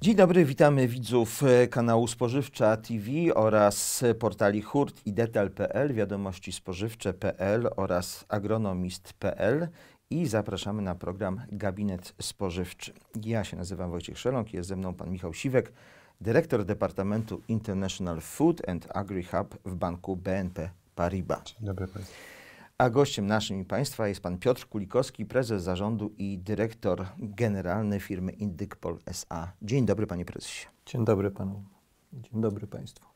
Dzień dobry, witamy widzów e, kanału Spożywcza TV oraz portali hurt i detal.pl, wiadomości spożywcze.pl oraz agronomist.pl i zapraszamy na program Gabinet Spożywczy. Ja się nazywam Wojciech Szeląg, jest ze mną pan Michał Siwek, dyrektor Departamentu International Food and Agri Hub w banku BNP Paribas. Dzień dobry państwu. A gościem naszym i Państwa jest pan Piotr Kulikowski, prezes zarządu i dyrektor generalny firmy Indykpol SA. Dzień dobry panie prezesie. Dzień dobry panu. Dzień dobry państwu.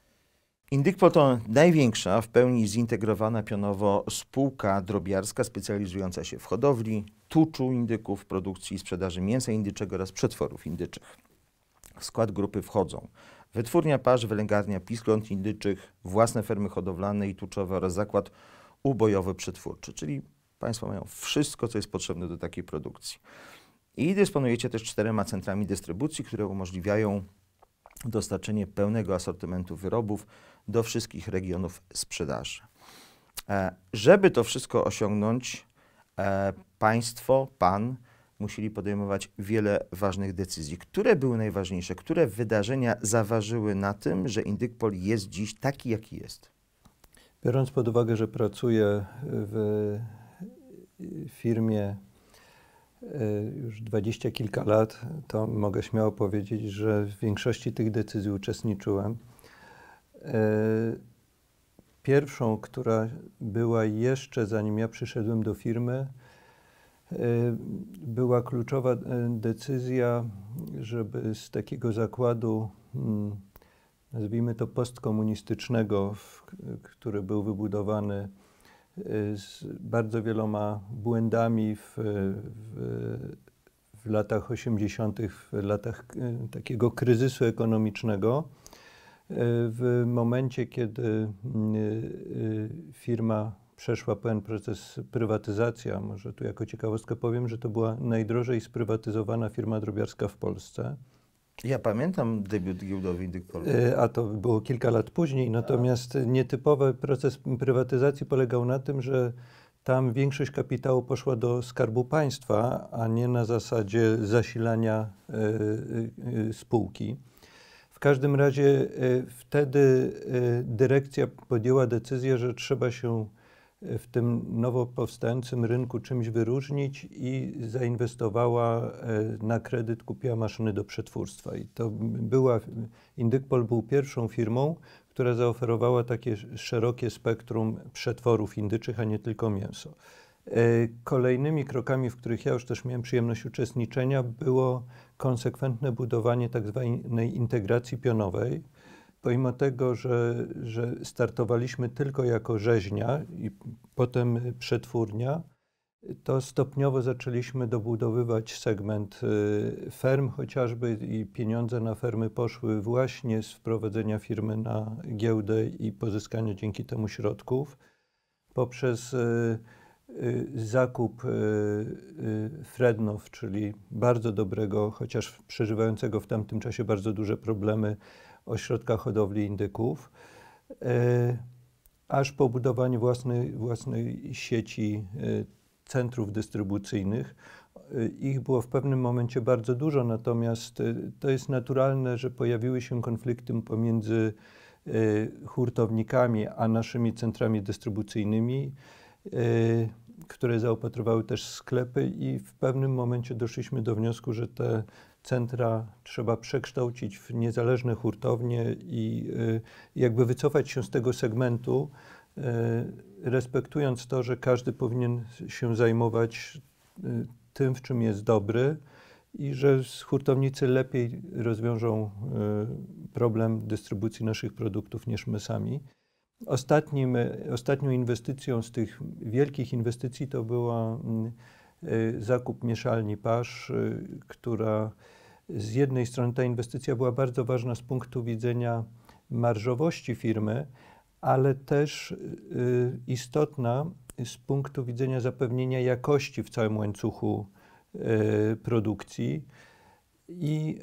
Indykpol to największa, w pełni zintegrowana pionowo spółka drobiarska specjalizująca się w hodowli, tuczu indyków, produkcji i sprzedaży mięsa indyczego oraz przetworów indyczych. W skład grupy wchodzą wytwórnia pasz, wylęgarnia piskląt indyczych, własne fermy hodowlane i tuczowe oraz zakład ubojowy przetwórczy, czyli Państwo mają wszystko, co jest potrzebne do takiej produkcji. I dysponujecie też czterema centrami dystrybucji, które umożliwiają dostarczenie pełnego asortymentu wyrobów do wszystkich regionów sprzedaży. E, żeby to wszystko osiągnąć, e, państwo, pan musieli podejmować wiele ważnych decyzji. Które były najważniejsze? Które wydarzenia zaważyły na tym, że Indykpol jest dziś taki, jaki jest? Biorąc pod uwagę, że pracuję w firmie e, już dwadzieścia kilka lat, to mogę śmiało powiedzieć, że w większości tych decyzji uczestniczyłem. E, pierwszą, która była jeszcze zanim ja przyszedłem do firmy, e, była kluczowa decyzja, żeby z takiego zakładu mm, nazwijmy to postkomunistycznego, który był wybudowany y, z bardzo wieloma błędami w, w, w latach 80., w latach y, takiego kryzysu ekonomicznego. Y, w momencie, kiedy firma przeszła pewien proces prywatyzacji. może tu jako ciekawostkę powiem, że to była najdrożej sprywatyzowana firma drobiarska w Polsce. Ja pamiętam debiut giełdowy Indykpolu. E, a to było kilka lat później, natomiast nietypowy proces prywatyzacji polegał na tym, że tam większość kapitału poszła do Skarbu Państwa, a nie na zasadzie zasilania e, e, spółki. W każdym razie wtedy dyrekcja podjęła decyzję, że trzeba się w tym nowo powstającym rynku czymś wyróżnić i zainwestowała e, na kredyt, kupiła maszyny do przetwórstwa. I to była, Indykpol był pierwszą firmą, która zaoferowała takie szerokie spektrum przetworów indyczych, a nie tylko mięso. E, kolejnymi krokami, w których ja już też miałem przyjemność uczestniczenia, było konsekwentne budowanie tak zwanej integracji pionowej, pomimo tego, że, że startowaliśmy tylko jako rzeźnia i potem przetwórnia, to stopniowo zaczęliśmy dobudowywać segment y, ferm chociażby i pieniądze na fermy poszły właśnie z wprowadzenia firmy na giełdę i pozyskania dzięki temu środków poprzez y, y, zakup Frednow, czyli bardzo dobrego, chociaż przeżywającego w tamtym czasie bardzo duże problemy ośrodka hodowli indyków, e, aż po budowanie własnej, własnej sieci e, centrów dystrybucyjnych. E, ich było w pewnym momencie bardzo dużo, natomiast to jest naturalne, że pojawiły się konflikty pomiędzy hurtownikami a naszymi centrami dystrybucyjnymi, które zaopatrywały też sklepy, i w pewnym momencie doszliśmy do wniosku, że te centra trzeba przekształcić w niezależne hurtownie i y, jakby wycofać się z tego segmentu, y, respektując to, że każdy powinien się zajmować y, tym, w czym jest dobry i że hurtownicy lepiej rozwiążą problem dystrybucji naszych produktów niż my sami. Ostatnim, ostatnią inwestycją z tych wielkich inwestycji to była mm, Y, zakup mieszalni pasz, y, która z jednej strony ta inwestycja była bardzo ważna z punktu widzenia marżowości firmy, ale też y, istotna z punktu widzenia zapewnienia jakości w całym łańcuchu produkcji i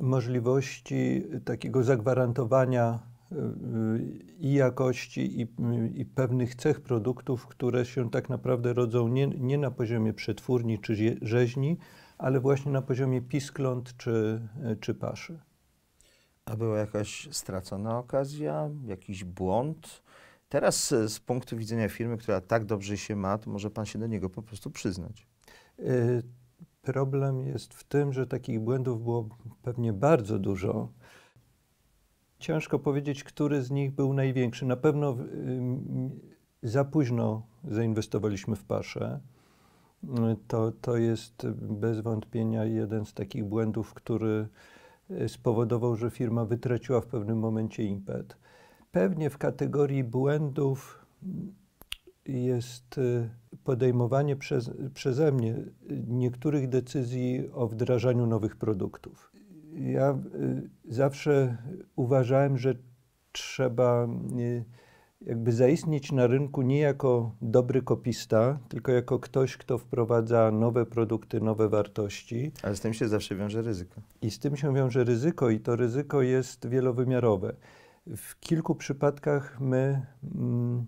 możliwości takiego zagwarantowania Y, i jakości, i, i, pewnych cech produktów, które się tak naprawdę rodzą nie, nie na poziomie przetwórni czy rzeźni, ale właśnie na poziomie piskląt czy, y, czy paszy. A była jakaś stracona okazja, jakiś błąd? Teraz y, z punktu widzenia firmy, która tak dobrze się ma, to może pan się do niego po prostu przyznać. Problem jest w tym, że takich błędów było pewnie bardzo dużo Ciężko powiedzieć, który z nich był największy. Na pewno y, y, za późno zainwestowaliśmy w paszę. To, to jest bez wątpienia jeden z takich błędów, który y, spowodował, że firma wytraciła w pewnym momencie impet. Pewnie w kategorii błędów jest podejmowanie przez, przeze mnie niektórych decyzji o wdrażaniu nowych produktów ja y, zawsze uważałem, że trzeba y, jakby zaistnieć na rynku nie jako dobry kopista, tylko jako ktoś, kto wprowadza nowe produkty, nowe wartości. Ale z tym się zawsze wiąże ryzyko. I z tym się wiąże ryzyko, i to ryzyko jest wielowymiarowe. W kilku przypadkach my mm,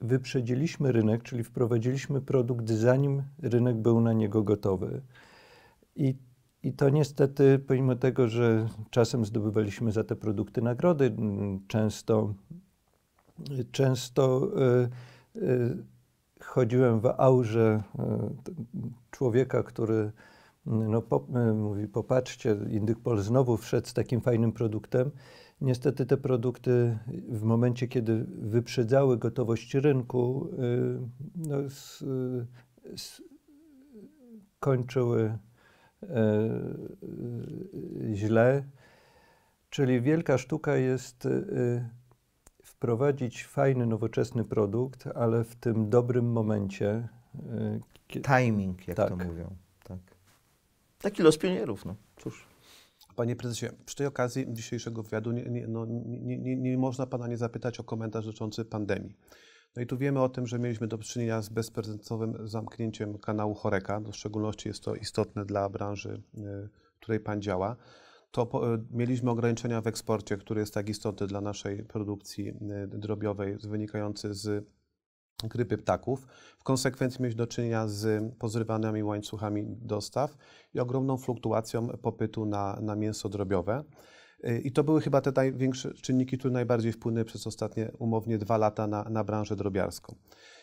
wyprzedziliśmy rynek, czyli wprowadziliśmy produkt, zanim rynek był na niego gotowy. I i to niestety, pomimo tego, że czasem zdobywaliśmy za te produkty nagrody, często, często y, y, chodziłem w aurze e, człowieka, który no, po, mówi, popatrzcie, Indyk Pol znowu wszedł z takim fajnym produktem. Niestety te produkty w momencie, kiedy wyprzedzały gotowość rynku, no, s, s, kończyły E, e, źle. Czyli wielka sztuka jest e, wprowadzić fajny, nowoczesny produkt, ale w tym dobrym momencie. Timing, jak tak. to mówią. Tak. Taki los pionierów, no cóż. Panie prezesie, przy tej okazji dzisiejszego wywiadu nie, nie, no, nie, nie można pana nie zapytać o komentarz dotyczący pandemii. No i tu wiemy o tym, że mieliśmy do czynienia z bezprecedensowym zamknięciem kanału Choreka, no, w szczególności jest to istotne dla branży, w y, której Pan działa. To po, y, mieliśmy ograniczenia w eksporcie, który jest tak istotny dla naszej produkcji y, drobiowej, wynikający z grypy ptaków. W konsekwencji mieliśmy do czynienia z pozrywanymi łańcuchami dostaw i ogromną fluktuacją popytu na, na mięso drobiowe. Y, I to były chyba te największe czynniki, które najbardziej wpłynęły przez ostatnie umownie dwa lata na, na branżę drobiarską.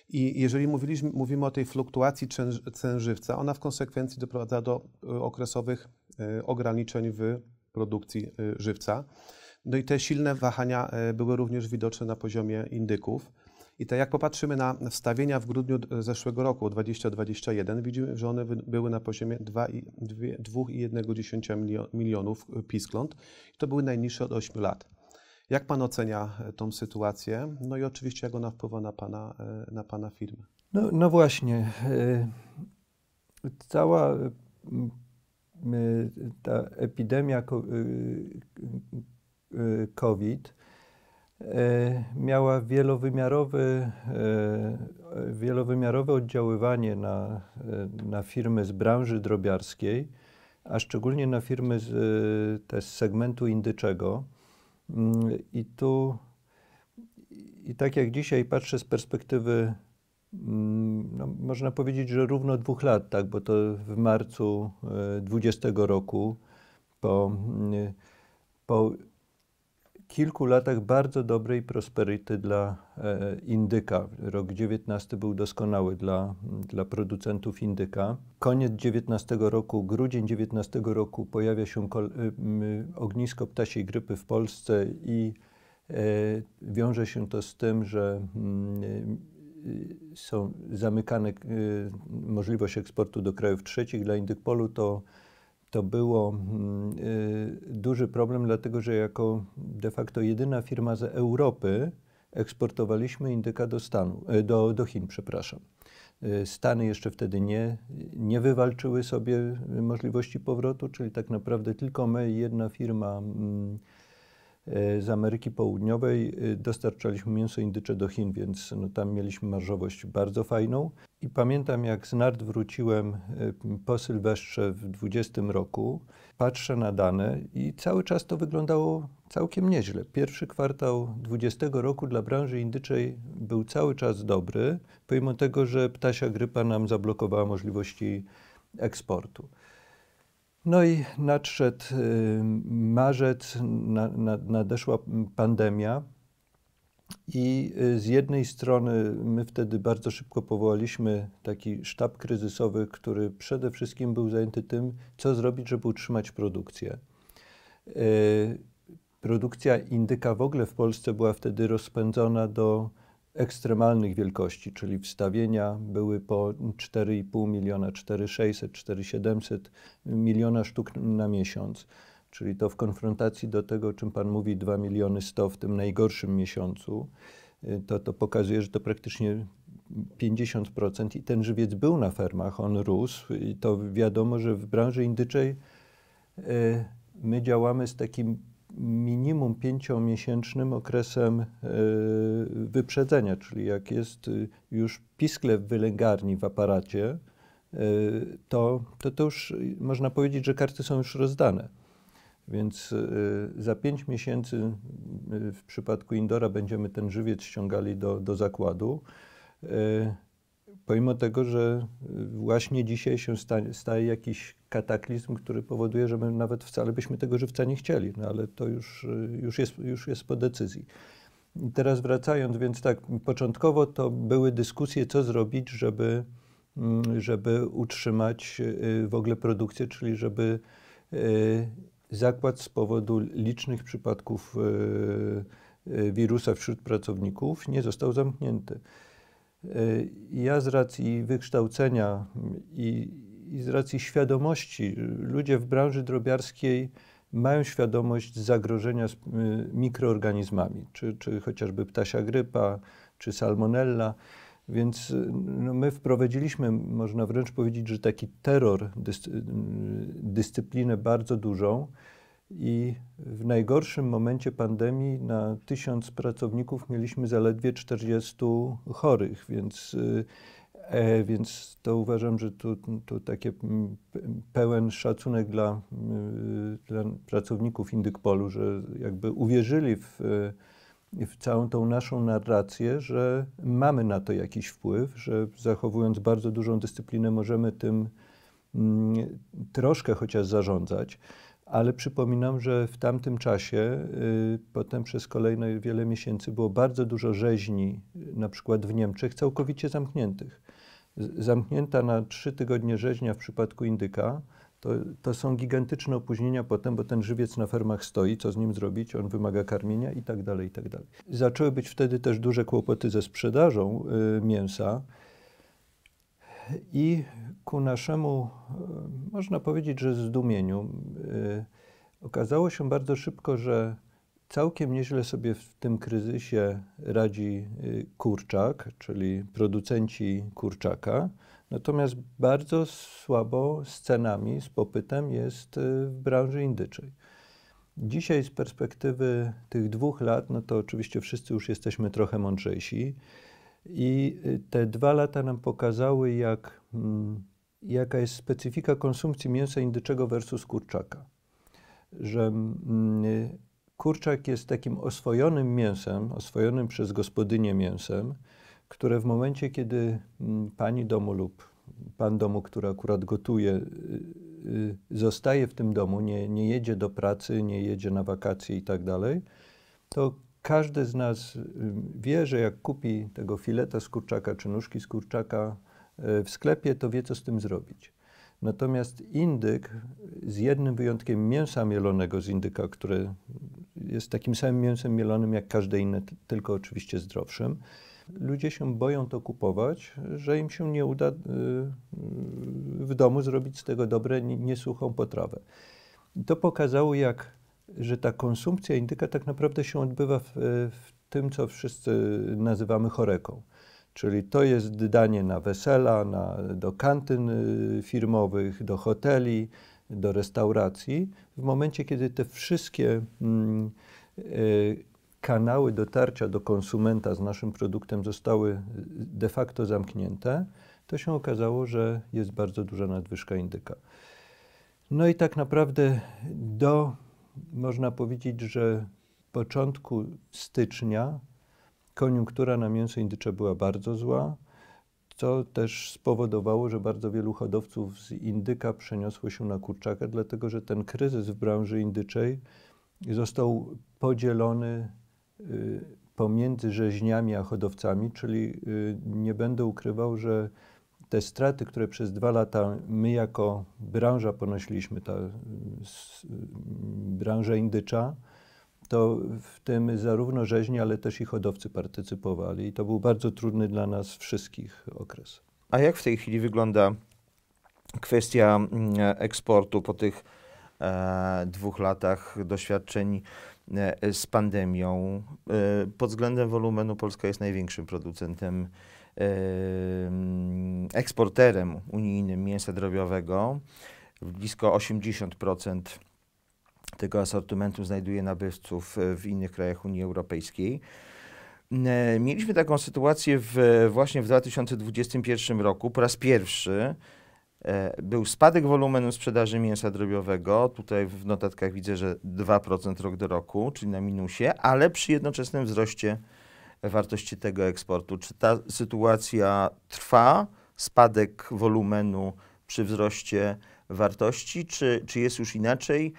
I jeżeli mówiliśmy, mówimy o tej fluktuacji cen żywca, ona w konsekwencji doprowadza do y, okresowych y, ograniczeń w produkcji żywca. No i te silne wahania były również widoczne na poziomie indyków. I tak jak popatrzymy na wstawienia w grudniu zeszłego roku 2021, widzimy, że one były na poziomie 2,1 milionów y, piskląt. To były najniższe od 8 lat. Jak Pan ocenia e, tą sytuację? No i oczywiście jak ona wpływa na Pana, e, na pana firmę? No, no właśnie. E, cała ta epidemia y, y, COVID E, miała wielowymiarowe, wielowymiarowe oddziaływanie na, e, na firmy z branży drobiarskiej, a szczególnie na firmy z, e, też z segmentu indyczego. Mm, I tu, i tak jak dzisiaj patrzę z perspektywy, mm, no, można powiedzieć, że równo dwóch lat, tak, bo to w marcu 2020 roku po, mm, po kilku latach bardzo dobrej prosperity dla e, indyka. Rok 19 był doskonały dla, dla producentów indyka. Koniec 19 roku, grudzień 19 roku pojawia się e, ognisko ptasiej grypy w Polsce i e, wiąże się to z tym, że są zamykane możliwość eksportu do krajów trzecich dla indykpolu, to to było mm, y, duży problem, dlatego że jako de facto jedyna firma z Europy eksportowaliśmy indyka do, Stanu, e, do, do Chin. Przepraszam. E, Stany jeszcze wtedy nie, nie wywalczyły sobie możliwości powrotu, czyli tak naprawdę tylko my, jedna firma mm, E, z Ameryki Południowej e, dostarczaliśmy mięso indycze do Chin, więc no, tam mieliśmy marżowość bardzo fajną. I pamiętam, jak z NARD wróciłem e, po Sylwestrze w 20 roku, patrzę na dane i cały czas to wyglądało całkiem nieźle. Pierwszy kwartał 20 roku dla branży indyczej był cały czas dobry, pomimo tego, że ptasia grypa nam zablokowała możliwości eksportu. No i nadszedł y, marzec, nadeszła pandemia. I y, z jednej strony my wtedy bardzo szybko powołaliśmy taki sztab kryzysowy, który przede wszystkim był zajęty tym, co zrobić, żeby utrzymać produkcję. Y, produkcja indyka w ogóle w Polsce była wtedy rozpędzona do ekstremalnych wielkości, czyli wstawienia były po 4,5 miliona, 4,600, 4,700 miliona sztuk na miesiąc. Czyli to w konfrontacji do tego, czym Pan mówi, 2 miliony 100 w tym najgorszym miesiącu, y, to, to pokazuje, że to praktycznie 50% i ten żywiec był na fermach, on rósł i to wiadomo, że w branży indyczej y, my działamy z takim minimum pięciomiesięcznym okresem e, wyprzedzenia, czyli jak jest y, już piskle w wylęgarni w aparacie, e, to, to, to już można powiedzieć, że karty są już rozdane. Więc e, za pięć miesięcy w przypadku Indora będziemy ten żywiec ściągali do, do zakładu pomimo tego, że y, właśnie dzisiaj się staje, staje jakiś kataklizm, który powoduje, że my nawet wcale byśmy tego żywca nie chcieli, no ale to już, y, już, jest, już jest po decyzji. I teraz wracając, więc tak, początkowo to były dyskusje, co zrobić, żeby, mm, żeby utrzymać y, w ogóle produkcję, czyli żeby zakład z powodu licznych przypadków wirusa wśród pracowników nie został zamknięty. Y, ja z racji wykształcenia i, i, z racji świadomości, ludzie w branży drobiarskiej mają świadomość zagrożenia z y, mikroorganizmami, czy, czy chociażby ptasia grypa, czy salmonella. Więc y, no, my wprowadziliśmy, można wręcz powiedzieć, że taki terror, dyscyplinę bardzo dużą i w najgorszym momencie pandemii na tysiąc pracowników mieliśmy zaledwie 40 chorych, więc, e, więc to uważam, że tu, tu taki pełen szacunek dla, dla pracowników Indykpolu, że jakby uwierzyli w, w całą tą naszą narrację, że mamy na to jakiś wpływ, że zachowując bardzo dużą dyscyplinę możemy tym troszkę chociaż zarządzać ale przypominam, że w tamtym czasie, y, potem przez kolejne wiele miesięcy, było bardzo dużo rzeźni, y, na przykład w Niemczech, całkowicie zamkniętych. zamknięta na trzy tygodnie rzeźnia w przypadku indyka, to, to są gigantyczne opóźnienia potem, bo ten żywiec na fermach stoi, co z nim zrobić, on wymaga karmienia i tak dalej, i tak dalej. Zaczęły być wtedy też duże kłopoty ze sprzedażą y, mięsa. I ku naszemu, e, można powiedzieć, że zdumieniu, e, okazało się bardzo szybko, że całkiem nieźle sobie w tym kryzysie radzi e, kurczak, czyli producenci kurczaka. Natomiast bardzo słabo z cenami, z popytem jest w branży indyczej. Dzisiaj z perspektywy tych dwóch lat, no to oczywiście wszyscy już jesteśmy trochę mądrzejsi. I y, te dwa lata nam pokazały, jak, mm, jaka jest specyfika konsumpcji mięsa indyczego versus kurczaka. Że mm, kurczak jest takim oswojonym mięsem, oswojonym przez gospodynię mięsem, które w momencie, kiedy mm, pani domu lub pan domu, który akurat gotuje, y, y, zostaje w tym domu, nie, nie jedzie do pracy, nie jedzie na wakacje i tak dalej, to każdy z nas wie, że jak kupi tego fileta z kurczaka czy nóżki z kurczaka y, w sklepie, to wie, co z tym zrobić. Natomiast indyk, z jednym wyjątkiem mięsa mielonego z indyka, które jest takim samym mięsem mielonym jak każde inne, tylko oczywiście zdrowszym, ludzie się boją to kupować, że im się nie uda y, w domu zrobić z tego dobre, niesuchą potrawę. To pokazało, jak że ta konsumpcja indyka tak naprawdę się odbywa w, w tym, co wszyscy nazywamy choreką. Czyli to jest danie na wesela, na, do kantyn y, firmowych, do hoteli, do restauracji. W momencie, kiedy te wszystkie mm, y, kanały dotarcia do konsumenta z naszym produktem zostały y, de facto zamknięte, to się okazało, że jest bardzo duża nadwyżka indyka. No i tak naprawdę do można powiedzieć, że początku stycznia koniunktura na mięso indycze była bardzo zła, co też spowodowało, że bardzo wielu hodowców z indyka przeniosło się na kurczaka, dlatego że ten kryzys w branży indyczej został podzielony y, pomiędzy rzeźniami a hodowcami, czyli y, nie będę ukrywał, że te straty, które przez dwa lata my jako branża ponosiliśmy, ta mm, mm, branża indycza, to w tym zarówno rzeźni, ale też i hodowcy partycypowali. I to był bardzo trudny dla nas wszystkich okres. A jak w tej chwili wygląda kwestia mm, eksportu po tych e, dwóch latach doświadczeń e, z pandemią? E, pod względem wolumenu Polska jest największym producentem e, eksporterem unijnym mięsa drobiowego. Blisko 80% tego asortymentu znajduje nabywców w innych krajach Unii Europejskiej. E, mieliśmy taką sytuację w, właśnie w 2021 roku. Po raz pierwszy e, był spadek wolumenu sprzedaży mięsa drobiowego. Tutaj w notatkach widzę, że 2% rok do roku, czyli na minusie, ale przy jednoczesnym wzroście wartości tego eksportu. Czy ta sytuacja trwa? spadek wolumenu przy wzroście wartości, czy, czy jest już inaczej?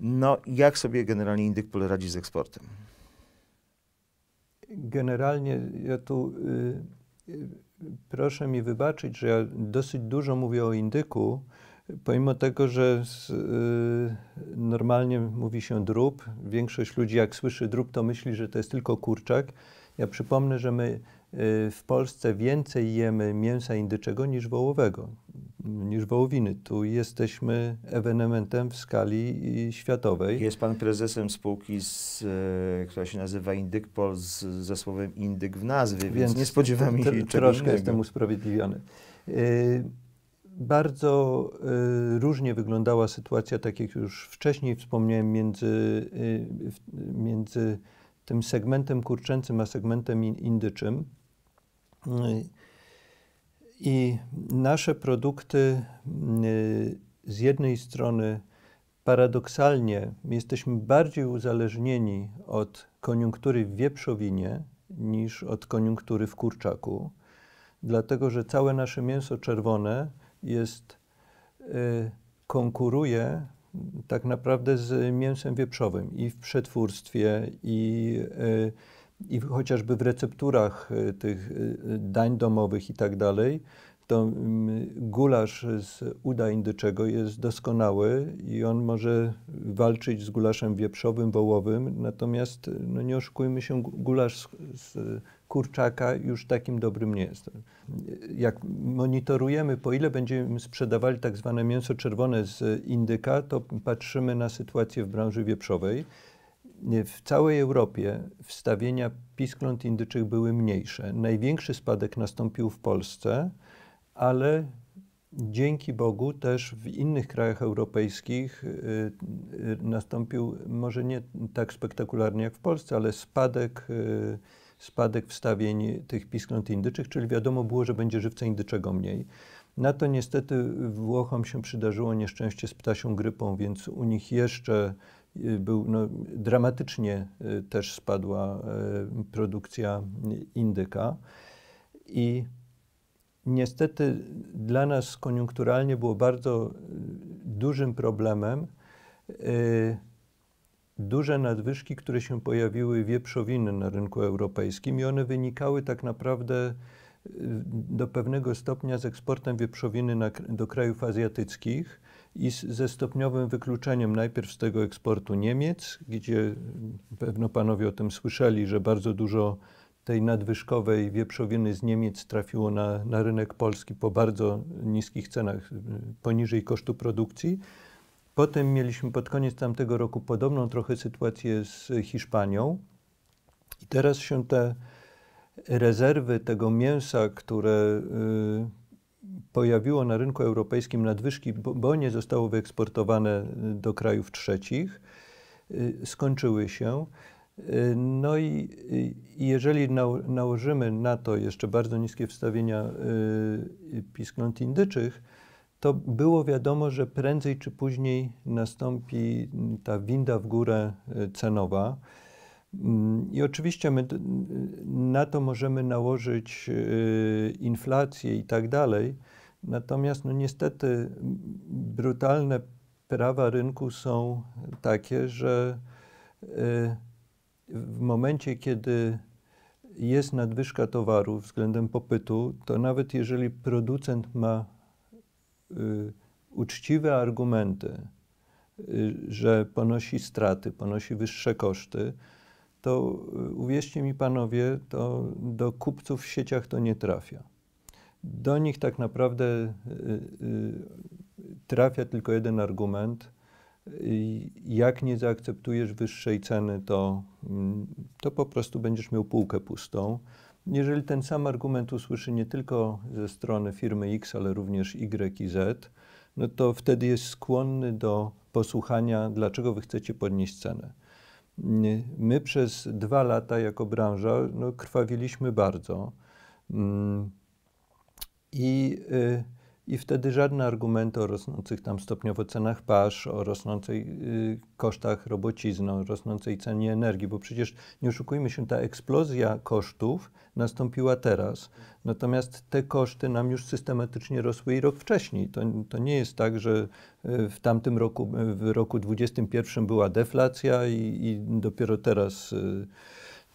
No, jak sobie generalnie Indykpol radzi z eksportem? Generalnie ja tu y, y, proszę mi wybaczyć, że ja dosyć dużo mówię o indyku, pomimo tego, że z, y, normalnie mówi się drób. Większość ludzi jak słyszy drób, to myśli, że to jest tylko kurczak. Ja przypomnę, że my Y, w Polsce więcej jemy mięsa indyczego niż wołowego, niż wołowiny. Tu jesteśmy ewenementem w skali y, światowej. Jest pan prezesem spółki, z, y, która się nazywa Indykpol z, ze słowem indyk w nazwie, więc, więc nie spodziewam się tr Troszkę innego. jestem usprawiedliwiony. bardzo różnie wyglądała sytuacja, tak jak już wcześniej wspomniałem, między, między tym segmentem kurczęcym a segmentem indyczym. I nasze produkty y, z jednej strony paradoksalnie jesteśmy bardziej uzależnieni od koniunktury w wieprzowinie niż od koniunktury w kurczaku, dlatego że całe nasze mięso czerwone jest, y, konkuruje tak naprawdę z mięsem wieprzowym i w przetwórstwie, i y, i chociażby w recepturach y, tych y, y, dań domowych i tak dalej, to mm, gulasz z uda indyczego jest doskonały i on może walczyć z gulaszem wieprzowym, wołowym, natomiast no nie oszukujmy się, gulasz z, z kurczaka już takim dobrym nie jest. Jak monitorujemy, po ile będziemy sprzedawali tak zwane mięso czerwone z indyka, to patrzymy na sytuację w branży wieprzowej w całej Europie wstawienia piskląt indyczych były mniejsze. Największy spadek nastąpił w Polsce, ale dzięki Bogu też w innych krajach europejskich y, y, nastąpił może nie tak spektakularnie jak w Polsce, ale spadek, y, spadek wstawień tych piskląt indyczych, czyli wiadomo było, że będzie żywca indyczego mniej. Na to niestety Włochom się przydarzyło nieszczęście z ptasią grypą, więc u nich jeszcze Y, był, no, dramatycznie y, też spadła y, produkcja indyka i niestety dla nas koniunkturalnie było bardzo dużym problemem duże nadwyżki, które się pojawiły wieprzowiny na rynku europejskim i one wynikały tak naprawdę do pewnego stopnia z eksportem wieprzowiny na, do krajów azjatyckich i z, ze stopniowym wykluczeniem najpierw z tego eksportu Niemiec, gdzie pewno panowie o tym słyszeli, że bardzo dużo tej nadwyżkowej wieprzowiny z Niemiec trafiło na, na rynek polski po bardzo niskich cenach, poniżej kosztu produkcji. Potem mieliśmy pod koniec tamtego roku podobną trochę sytuację z Hiszpanią. I teraz się te rezerwy tego mięsa, które y, pojawiło na rynku europejskim nadwyżki, bo nie zostało wyeksportowane y, do krajów trzecich, y, skończyły się. Y, no i, jeżeli nałożymy na to jeszcze bardzo niskie wstawienia piskląt indyczych, to było wiadomo, że prędzej czy później nastąpi ta winda w górę cenowa. Mm, I oczywiście my na to możemy nałożyć y, inflację i tak dalej, natomiast no niestety brutalne prawa rynku są takie, że y, w momencie, kiedy jest nadwyżka towaru względem popytu, to nawet jeżeli producent ma y, uczciwe argumenty, że ponosi straty, ponosi wyższe koszty, to y, uwierzcie mi panowie, to do kupców w sieciach to nie trafia. Do nich tak naprawdę y, y, trafia tylko jeden argument. jak nie zaakceptujesz wyższej ceny, to, mm, to po prostu będziesz miał półkę pustą. Jeżeli ten sam argument usłyszy nie tylko ze strony firmy X, ale również Y i Z, no to wtedy jest skłonny do posłuchania, dlaczego wy chcecie podnieść cenę. My przez dwa lata jako branża no, krwawiliśmy bardzo. Mm. I y, i wtedy żadne argumenty o rosnących tam stopniowo cenach pasz, o rosnącej y, kosztach robocizny, o rosnącej cenie energii, bo przecież nie oszukujmy się, ta eksplozja kosztów nastąpiła teraz. Natomiast te koszty nam już systematycznie rosły i rok wcześniej. To, to nie jest tak, że y, w tamtym roku, y, w roku 2021 była deflacja i, i dopiero teraz, y,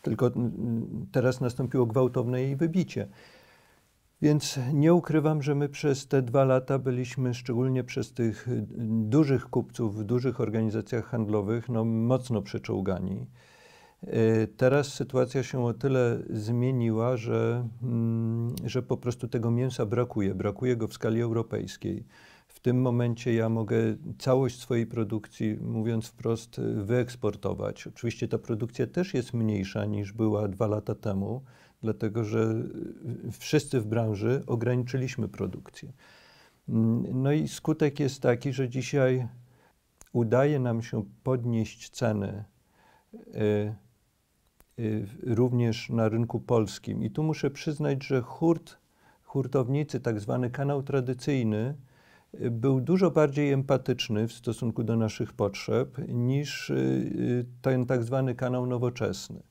tylko y, y teraz nastąpiło gwałtowne jej wybicie. Więc nie ukrywam, że my przez te dwa lata byliśmy, szczególnie przez tych y, dużych kupców w dużych organizacjach handlowych, no, mocno przeczołgani. Y, teraz sytuacja się o tyle zmieniła, że, mm, że po prostu tego mięsa brakuje. Brakuje go w skali europejskiej. W tym momencie ja mogę całość swojej produkcji, mówiąc wprost, y, wyeksportować. Oczywiście ta produkcja też jest mniejsza niż była dwa lata temu dlatego że wszyscy w branży ograniczyliśmy produkcję. No i skutek jest taki, że dzisiaj udaje nam się podnieść ceny e, e, również na rynku polskim. I tu muszę przyznać, że hurt, hurtownicy, tak zwany kanał tradycyjny, e, był dużo bardziej empatyczny w stosunku do naszych potrzeb niż ten tak zwany kanał nowoczesny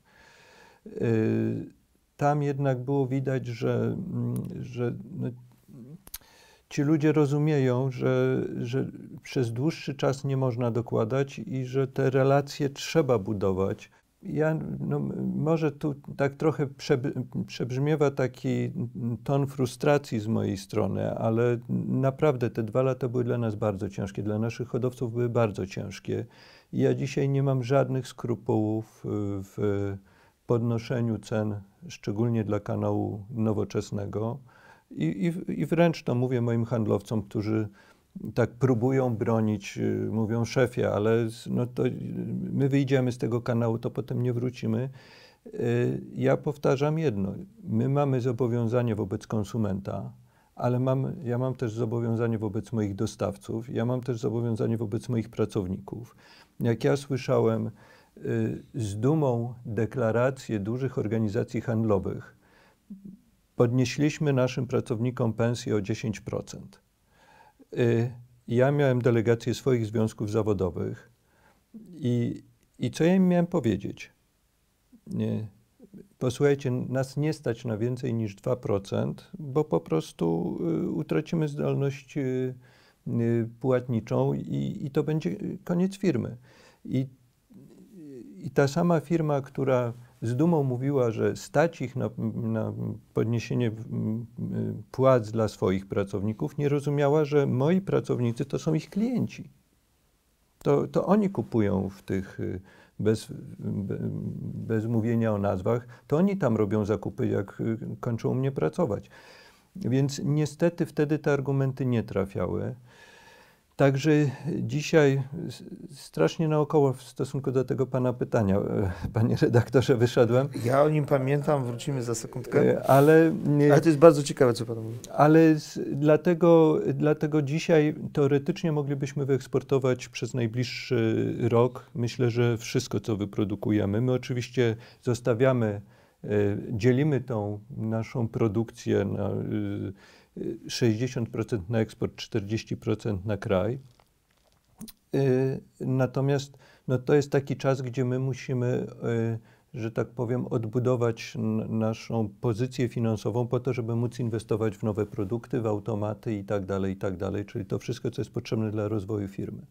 tam jednak było widać, że, mm, że no, ci ludzie rozumieją, że, że przez dłuższy czas nie można dokładać i że te relacje trzeba budować. Ja, no, może tu tak trochę przebrzmiewa taki ton frustracji z mojej strony, ale naprawdę te dwa lata były dla nas bardzo ciężkie, dla naszych hodowców były bardzo ciężkie. I ja dzisiaj nie mam żadnych skrupułów y, w, w podnoszeniu cen, szczególnie dla kanału nowoczesnego. I, i, I wręcz to mówię moim handlowcom, którzy tak próbują bronić, y, mówią szefie, ale no to my wyjdziemy z tego kanału, to potem nie wrócimy. Y, ja powtarzam jedno, my mamy zobowiązanie wobec konsumenta, ale mam, ja mam też zobowiązanie wobec moich dostawców, ja mam też zobowiązanie wobec moich pracowników. Jak ja słyszałem, Y, z dumą deklaracje dużych organizacji handlowych. Podnieśliśmy naszym pracownikom pensję o 10%. Y, ja miałem delegację swoich związków zawodowych i, i co ja im miałem powiedzieć? Nie. Posłuchajcie, nas nie stać na więcej niż 2%, bo po prostu y, utracimy zdolność płatniczą i, i to będzie koniec firmy. I i ta sama firma, która z dumą mówiła, że stać ich na, na, podniesienie mm, y, płac dla swoich pracowników, nie rozumiała, że moi pracownicy to są ich klienci. To, to oni kupują w tych, y, bez, y, bez mówienia o nazwach, to oni tam robią zakupy, jak kończą u mnie pracować. Więc niestety wtedy te argumenty nie trafiały. Także dzisiaj strasznie naokoło w stosunku do tego pana pytania, e, panie redaktorze, wyszedłem. Ja o nim pamiętam, wrócimy za sekundkę. E, ale, e, ale to jest bardzo ciekawe, co pan mówi. Ale z, dlatego, dlatego dzisiaj teoretycznie moglibyśmy wyeksportować przez najbliższy rok, myślę, że wszystko, co wyprodukujemy. My oczywiście zostawiamy, dzielimy tą naszą produkcję na y, 60% na eksport, 40% na kraj. Y, natomiast no, to jest taki czas, gdzie my musimy, y, że tak powiem, odbudować naszą pozycję finansową po to, żeby móc inwestować w nowe produkty, w automaty i tak dalej, i tak dalej, czyli to wszystko, co jest potrzebne dla rozwoju firmy.